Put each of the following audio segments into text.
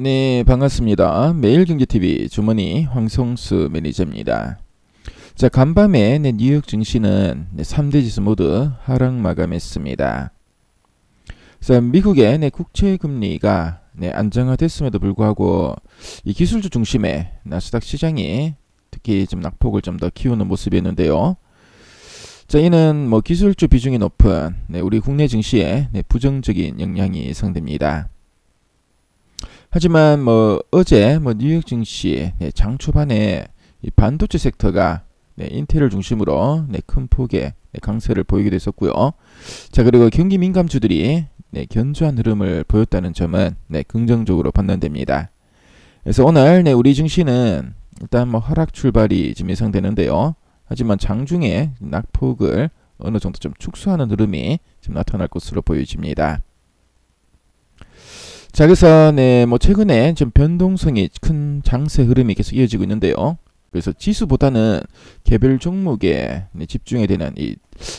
네, 반갑습니다. 매일경제TV 주머니 황성수 매니저입니다. 자, 간밤에 네, 뉴욕 증시는 네, 3대 지수 모두 하락 마감했습니다. 자, 미국의 네, 국채 금리가 네, 안정화됐음에도 불구하고 이 기술주 중심의 나스닥 시장이 특히 좀 낙폭을 좀 더 키우는 모습이었는데요. 자, 이는 뭐 기술주 비중이 높은 네, 우리 국내 증시에 네, 부정적인 영향이 상됩니다 하지만 뭐 어제 뭐 뉴욕 증시 네, 장 초반에 이 반도체 섹터가 네, 인텔을 중심으로 네, 큰 폭의 네, 강세를 보이기도 했었고요. 자 그리고 경기 민감주들이 네, 견조한 흐름을 보였다는 점은 네, 긍정적으로 판단됩니다. 그래서 오늘 네, 우리 증시는 일단 뭐 하락 출발이 지금 예상되는데요. 하지만 장중에 낙폭을 어느 정도 좀 축소하는 흐름이 지금 나타날 것으로 보여집니다. 자, 그래서 네, 뭐 최근에 좀 변동성이 큰 장세 흐름이 계속 이어지고 있는데요. 그래서 지수보다는 개별 종목에 네, 집중이 되는 이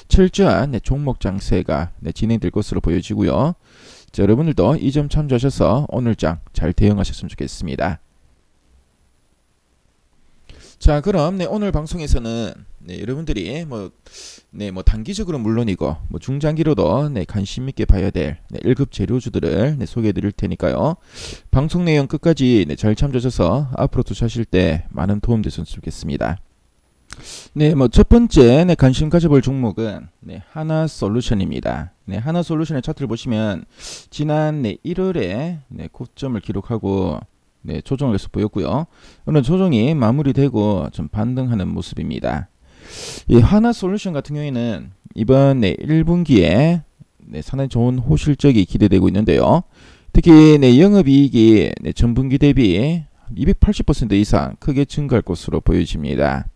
철저한 네, 종목 장세가 네, 진행될 것으로 보여지고요. 자, 여러분들도 이 점 참조하셔서 오늘장 잘 대응하셨으면 좋겠습니다. 자 그럼 네, 오늘 방송에서는 네, 여러분들이 뭐, 네, 뭐 단기적으로 물론이고 뭐 중장기로도 네, 관심 있게 봐야 될 네, 1급 재료주들을 네, 소개해 드릴 테니까요. 방송 내용 끝까지 네, 잘 참조하셔서 앞으로 투자하실 때 많은 도움 되셨으면 좋겠습니다. 네, 뭐첫 번째 네, 관심 가져볼 종목은 네, 하나 솔루션입니다. 네, 하나 솔루션의 차트를 보시면 지난 네, 1월에 네, 고점을 기록하고 네, 조정을 계속 보였고요. 오늘 조정이 마무리되고 좀 반등하는 모습입니다. 이 하나 솔루션 같은 경우에는 이번 네, 1분기에 네, 상당히 좋은 호실적이 기대되고 있는데요. 특히 네, 영업이익이 네, 전분기 대비 280% 이상 크게 증가할 것으로 보여집니다.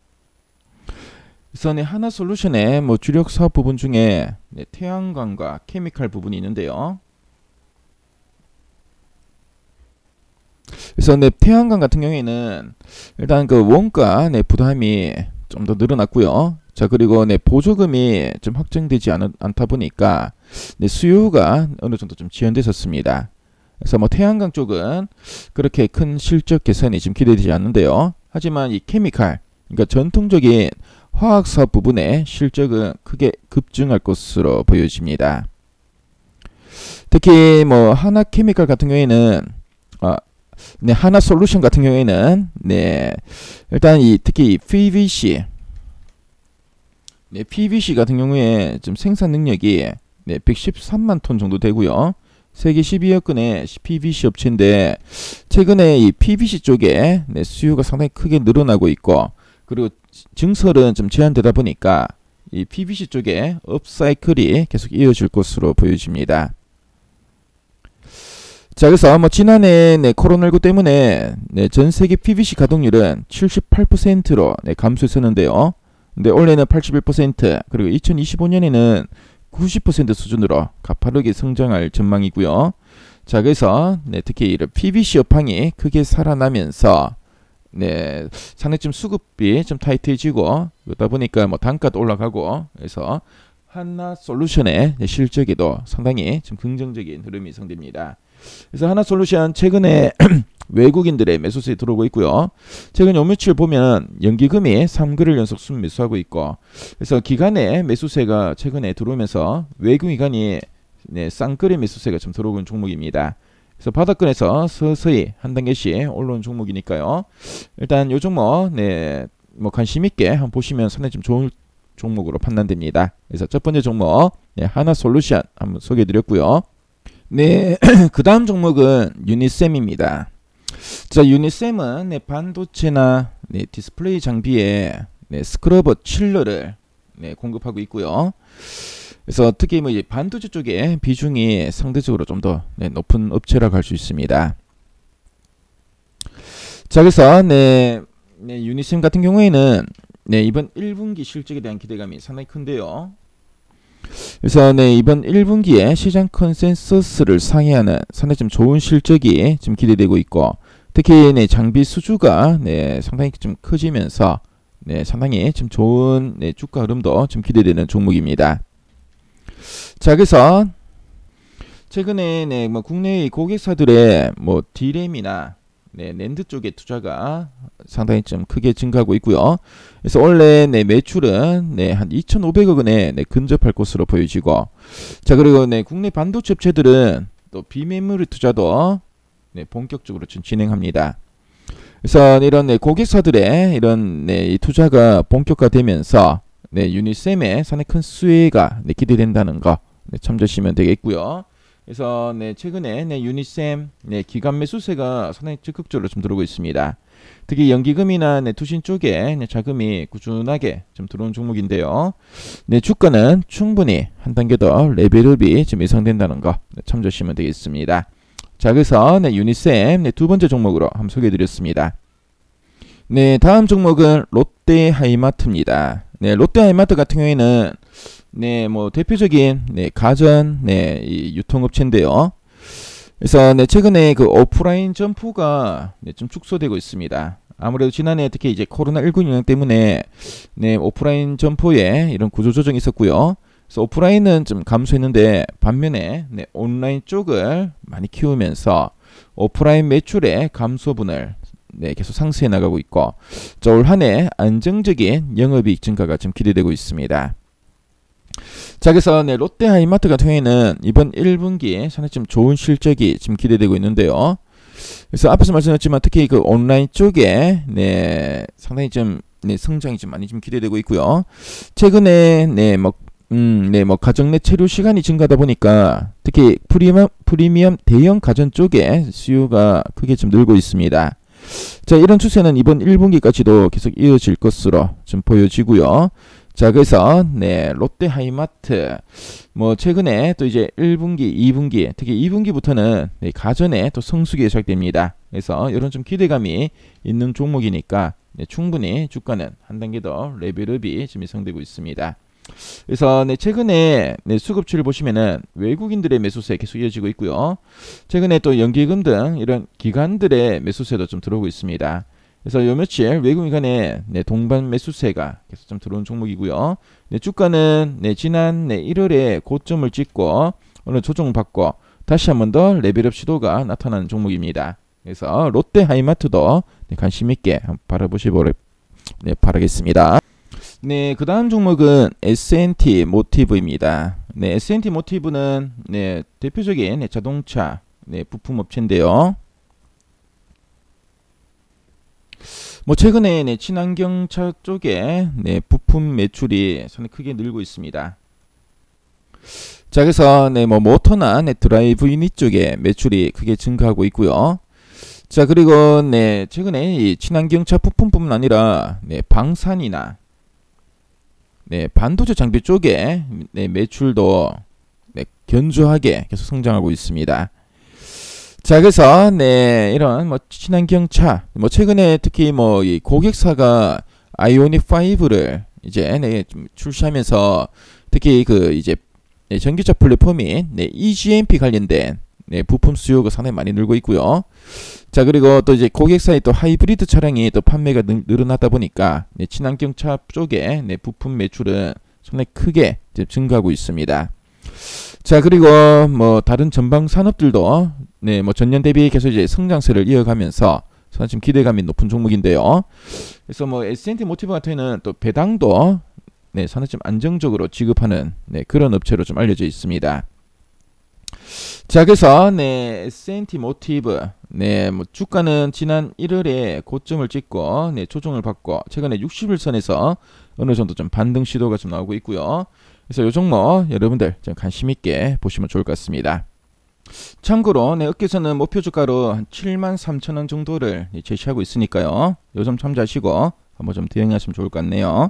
우선 네, 하나솔루션의 뭐 주력 사업 부분 중에 네, 태양광과 케미칼 부분이 있는데요. 그래서 내 태양광 같은 경우에는 일단 그 원가 내 부담이 좀 더 늘어났고요. 자 그리고 내 보조금이 좀 확정되지 않, 않다 보니까 내 수요가 어느 정도 좀 지연됐었습니다. 그래서 뭐 태양광 쪽은 그렇게 큰 실적 개선이 지금 기대되지 않는데요. 하지만 이 케미칼, 그러니까 전통적인 화학사 업 부분의 실적은 크게 급증할 것으로 보여집니다. 특히 뭐 하나케미칼 같은 경우에는 아, 네, 하나 솔루션 같은 경우에는 네, 일단 이 특히 PVC 네, PVC 같은 경우에 좀 생산 능력이 네, 113만 톤 정도 되고요. 세계 12여건의 PVC 업체인데 최근에 이 PVC 쪽에 네, 수요가 상당히 크게 늘어나고 있고 그리고 증설은 좀 제한되다 보니까 이 PVC 쪽에 업사이클이 계속 이어질 것으로 보여집니다. 자, 그래서 뭐 지난해 네, 코로나19 때문에 네, 전 세계 PVC 가동률은 78%로 네, 감소했었는데요. 근데 올해는 81% 그리고 2025년에는 90% 수준으로 가파르게 성장할 전망이고요. 자, 그래서 네, 특히 이런 PVC 여팡이 크게 살아나면서 네, 상당히 좀 수급이 좀 타이트해지고 그러다 보니까 뭐 단가도 올라가고 그래서 한나 솔루션의 네, 실적에도 상당히 좀 긍정적인 흐름이 예상됩니다. 그래서 하나솔루션 최근에 외국인들의 매수세에 들어오고 있고요. 최근 요 며칠 보면 연기금이 3거를 연속 순매수하고 있고 그래서 기간에 매수세가 최근에 들어오면서 외국인간이 네, 쌍끌이 매수세가 좀 들어오는 종목입니다. 그래서 바닥권에서 서서히 한 단계씩 올라온 종목이니까요. 일단 요 종목 네, 뭐 관심 있게 한번 보시면 상당히 좀좋은 종목으로 판단됩니다. 그래서 첫 번째 종목 네, 하나솔루션 한번 소개해드렸고요. 네, 그 다음 종목은 유니쌤입니다 자, 유니쌤은 네, 반도체나 네, 디스플레이 장비에 네, 스크러버 칠러를 네, 공급하고 있고요. 그래서 특히 뭐 반도체 쪽에 비중이 상대적으로 좀더 네, 높은 업체라고 할 수 있습니다. 자, 그래서 네, 네 유니쌤 같은 경우에는 네, 이번 1분기 실적에 대한 기대감이 상당히 큰데요. 그래서 네, 이번 1분기에 시장 컨센서스를 상회하는 상당히 좀 좋은 실적이 좀 기대되고 있고 특히 네, 장비 수주가 네, 상당히 좀 커지면서 네, 상당히 좀 좋은 네, 주가 흐름도 좀 기대되는 종목입니다. 자, 그래서 최근에 네, 뭐 국내 고객사들의 뭐 디램이나 네, 랜드 쪽의 투자가 상당히 좀 크게 증가하고 있고요. 그래서 원래 네, 매출은 네, 한 2,500억 원에 네, 근접할 것으로 보여지고 자, 그리고 네, 국내 반도체 업체들은 또 비매물 투자도 네, 본격적으로 지금 진행합니다. 그래서 네, 이런 네, 고객사들의 이런 네, 이 투자가 본격화되면서 네, 유니셈의 산에 큰 수혜가 네, 기대된다는 거 네, 참조시면 하 되겠고요. 그래서 네, 최근에 네, 유니쌤 네, 기관 매수세가 상당히 적극적으로 좀 들어오고 있습니다. 특히 연기금이나 네, 투신 쪽에 네, 자금이 꾸준하게 좀 들어온 종목인데요. 네, 주가는 충분히 한 단계 더 레벨업이 좀 예상된다는 거 네, 참조하시면 되겠습니다. 자, 그래서 네, 유니쌤 네, 두 번째 종목으로 한번 소개해드렸습니다. 네, 다음 종목은 롯데하이마트입니다. 네, 롯데하이마트 같은 경우에는 네, 뭐 대표적인 네, 가전 네, 이 유통업체인데요. 그래서 네, 최근에 그 오프라인 점포가 네, 좀 축소되고 있습니다. 아무래도 지난해 특히 이제 코로나19 영향 때문에 네, 오프라인 점포에 이런 구조 조정이 있었고요. 그래서 오프라인은 좀 감소했는데 반면에 네, 온라인 쪽을 많이 키우면서 오프라인 매출의 감소분을 네, 계속 상쇄해 나가고 있고 올한해 안정적인 영업이익 증가가 좀 기대되고 있습니다. 자그래서 네, 롯데하이마트 같은 경우에는 이번 1분기에 상당히 좀 좋은 실적이 지금 기대되고 있는데요. 그래서 앞에서 말씀드렸지만 특히 그 온라인 쪽에 네, 상당히 좀 네, 성장이 좀 많이 좀 기대되고 있고요. 최근에 네, 뭐 음, 네, 뭐 가정 내 체류 시간이 증가하다 보니까 특히 프리미엄, 프리미엄 대형 가전 쪽에 수요가 크게 좀 늘고 있습니다. 자, 이런 추세는 이번 1분기까지도 계속 이어질 것으로 좀 보여지고요. 자, 그래서 네, 롯데 하이마트 뭐 최근에 또 이제 1분기, 2분기, 특히 2분기부터는 네, 가전에 또 성수기에 시작됩니다. 그래서 이런 좀 기대감이 있는 종목이니까 네, 충분히 주가는 한 단계 더 레벨업이 지금 예상되고 있습니다. 그래서 네, 최근에 네, 수급추를 보시면은 외국인들의 매수세 계속 이어지고 있고요. 최근에 또 연기금 등 이런 기관들의 매수세도 좀 들어오고 있습니다. 그래서 요 며칠 외국인 간의 네, 동반 매수세가 계속 좀 들어온 종목이고요. 네, 주가는 네, 지난 네, 1월에 고점을 찍고 오늘 조정받고 다시 한 번 더 레벨업 시도가 나타나 종목입니다. 그래서 롯데 하이마트도 네, 관심 있게 바라보시고 네, 바라겠습니다. 네, 그 다음 종목은 S&T 모티브입니다. 네, S&T 모티브는 네, 대표적인 네, 자동차 네, 부품 업체인데요. 뭐 최근에 네, 친환경차 쪽에 네, 부품 매출이 상당히 크게 늘고 있습니다. 자 그래서 네, 뭐 모터나 네, 드라이브 유닛 쪽에 매출이 크게 증가하고 있고요. 자 그리고 네, 최근에 이 친환경차 부품뿐만 아니라 네, 방산이나 네, 반도체 장비 쪽에 네, 매출도 네, 견조하게 계속 성장하고 있습니다. 자, 그래서, 네, 이런, 뭐, 친환경차, 뭐, 최근에 특히 뭐, 이 고객사가 아이오닉 5를 이제, 네, 좀 출시하면서, 특히 그, 이제, 네, 전기차 플랫폼인, 네, EGMP 관련된, 네, 부품 수요가 상당히 많이 늘고 있고요. 자, 그리고 또 이제 고객사의 또 하이브리드 차량이 또 판매가 늘, 늘어나다 보니까, 네, 친환경차 쪽에, 네, 부품 매출은 상당히 크게 증가하고 있습니다. 자 그리고 뭐 다른 전방 산업들도 네뭐 전년 대비 계속 이제 성장세를 이어가면서 사실 기대감이 높은 종목인데요. 그래서 뭐 S&T 모티브 같은 경우는 또 배당도 네 산업좀 안정적으로 지급하는 네 그런 업체로 좀 알려져 있습니다. 자 그래서 네 S&T 모티브 네뭐 주가는 지난 1월에 고점을 찍고 네 조정을 받고 최근에 60일선에서 어느 정도 좀 반등 시도가 좀 나오고 있고요. 그래서 요 종목 여러분들 좀 관심 있게 보시면 좋을 것 같습니다. 참고로 내업계에서는 네, 목표 주가로 한7 0 0 0원 정도를 제시하고 있으니까요. 요점 참조하시고 한번 좀 대응하시면 좋을 것 같네요.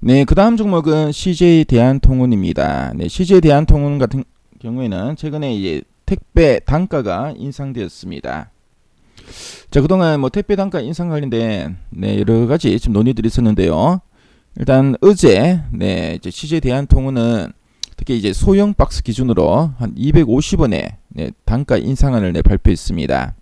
네, 그 다음 종목은 CJ 대한통운입니다. 네, CJ 대한통운 같은 경우에는 최근에 이제 택배 단가가 인상되었습니다. 자, 그동안 뭐 택배 단가 인상 관련된 네, 여러 가지 지금 논의들이 있었는데요. 일단 어제 네, 이제 CJ 대한통운은 특히 이제 소형 박스 기준으로 한2 5 0원에 네, 단가 인상안을 네, 발표했습니다.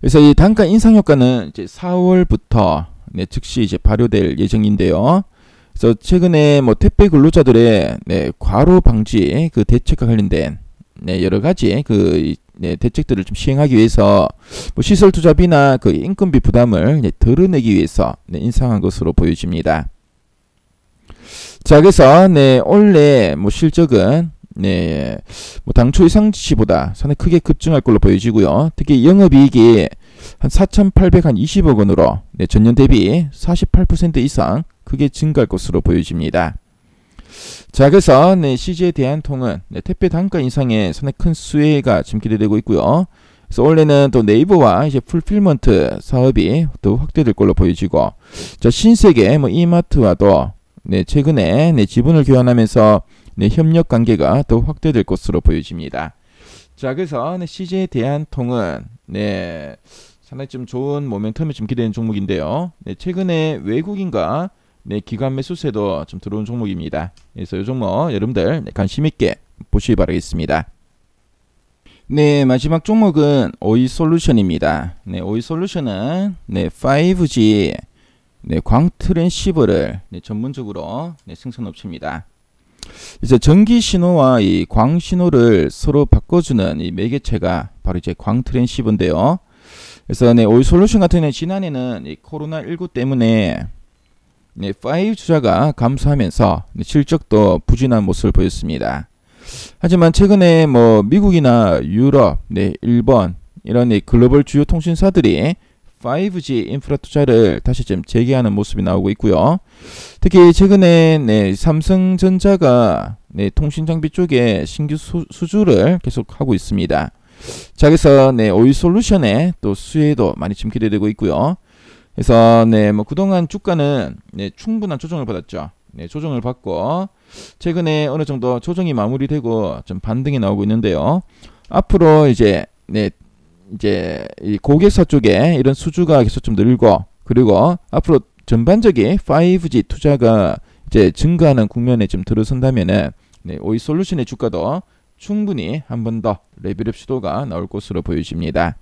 그래서 이 단가 인상 효과는 이제 4월부터 네, 즉시 이제 발효될 예정인데요. 그래서 최근에 뭐 택배 근로자들의 네, 과로 방지 그 대책과 관련된 네, 여러 가지 그 네, 대책들을 좀 시행하기 위해서 뭐 시설 투자비나 그 인건비 부담을 네, 덜어내기 위해서 네, 인상한 것으로 보여집니다. 자, 그래서 네, 원래 뭐 실적은 네, 뭐 당초 예상치보다 상당 크게 급증할 걸로 보여지고요. 특히 영업이익이 한 4,820억 원으로 네, 전년 대비 48% 이상 크게 증가할 것으로 보여집니다. 자, 그래서 네, CJ에 대한 통은 네, 택배 단가 인상에 상에큰 수혜가 지금 기대되고 있고요. 그래서 원래는 또 네이버와 이제 풀필먼트 사업이 또 확대될 걸로 보여지고, 자 신세계 뭐 이마트와도 네 최근에 네 지분을 교환하면서 네 협력 관계가 더 확대될 것으로 보여집니다. 자 그래서 네, CJ 대한통은 네 상당히 좀 좋은 모멘텀이 좀 기대되는 종목인데요. 네 최근에 외국인과 네, 기관 매수세도 좀 들어온 종목입니다. 그래서 이 종목 여러분들 관심 있게 보시기 바라겠습니다. 네, 마지막 종목은 오이 솔루션입니다. 네, 오이 솔루션은 네, 5G 네, 광 트랜시버를 네, 전문적으로 네, 생산 업체입니다. 이제 전기 신호와 이 광 신호를 서로 바꿔주는 이 매개체가 바로 이제 광 트랜시버인데요. 그래서 네, 오이 솔루션 같은 경우는 지난해는 이 코로나 19 때문에 네, 5 주자가 감소하면서 네, 실적도 부진한 모습을 보였습니다. 하지만 최근에 뭐 미국이나 유럽, 네, 일본 이런 글로벌 주요 통신사들이 5G 인프라 투자를 다시 좀 재개하는 모습이 나오고 있고요. 특히 최근에 네, 삼성전자가 네, 통신 장비 쪽에 신규 수, 주를 계속 하고 있습니다. 자, 그래서 네, 오이 솔루션의 또 수혜도 많이 지 기대되고 있고요. 그래서 네, 뭐 그동안 주가는 네, 충분한 조정을 받았죠. 네, 조정을 받고 최근에 어느 정도 조정이 마무리되고 좀 반등이 나오고 있는데요. 앞으로 이제 네, 이제 이 고객사 쪽에 이런 수주가 계속 좀 늘고 그리고 앞으로 전반적인 5G 투자가 이제 증가하는 국면에 좀 들어선다면은 네, 오이 솔루션의 주가도 충분히 한 번 더 레벨업 시도가 나올 것으로 보여집니다.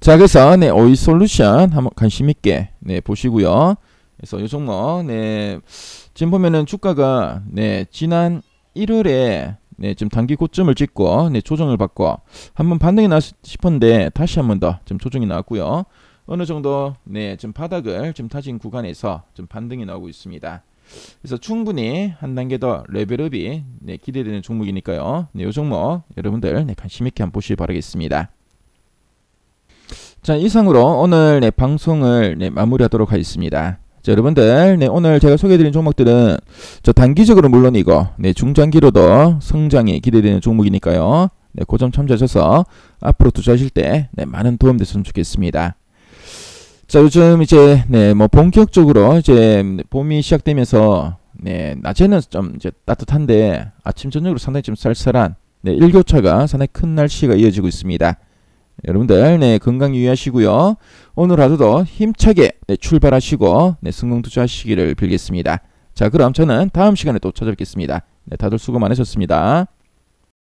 자, 그래서 네, 오이 솔루션 한번 관심 있게 네, 보시고요. 그래서 요 종목 네, 지금 보면은 주가가 네, 지난 1월에 네, 지금 단기 고점을 찍고 네, 조정을 받고 한번 반등이 나 싶은데 다시 한번 더 지금 조정이 나왔고요. 어느 정도 네, 지금 바닥을 지금 타진 구간에서 좀 반등이 나오고 있습니다. 그래서 충분히 한 단계 더 레벨업이 네, 기대되는 종목이니까요. 네, 요 종목 여러분들 네, 관심 있게 한번 보시기 바라겠습니다. 자, 이상으로 오늘 네, 방송을 네, 마무리하도록 하겠습니다. 자, 여러분들, 네, 오늘 제가 소개해드린 종목들은 저 단기적으로 물론이고, 네, 중장기로도 성장이 기대되는 종목이니까요. 네, 고점 그 참조하셔서 앞으로 투자하실 때 네, 많은 도움 됐으면 좋겠습니다. 자, 요즘 이제 네, 뭐 본격적으로 이제 봄이 시작되면서 네, 낮에는 좀 이제 따뜻한데 아침 저녁으로 상당히 좀 쌀쌀한 네, 일교차가 상당히 큰 날씨가 이어지고 있습니다. 여러분들 네, 건강 유의하시고요. 오늘 하루도 힘차게 네, 출발하시고 네, 성공 투자하시기를 빌겠습니다. 자 그럼 저는 다음 시간에 또 찾아뵙겠습니다. 네, 다들 수고 많으셨습니다.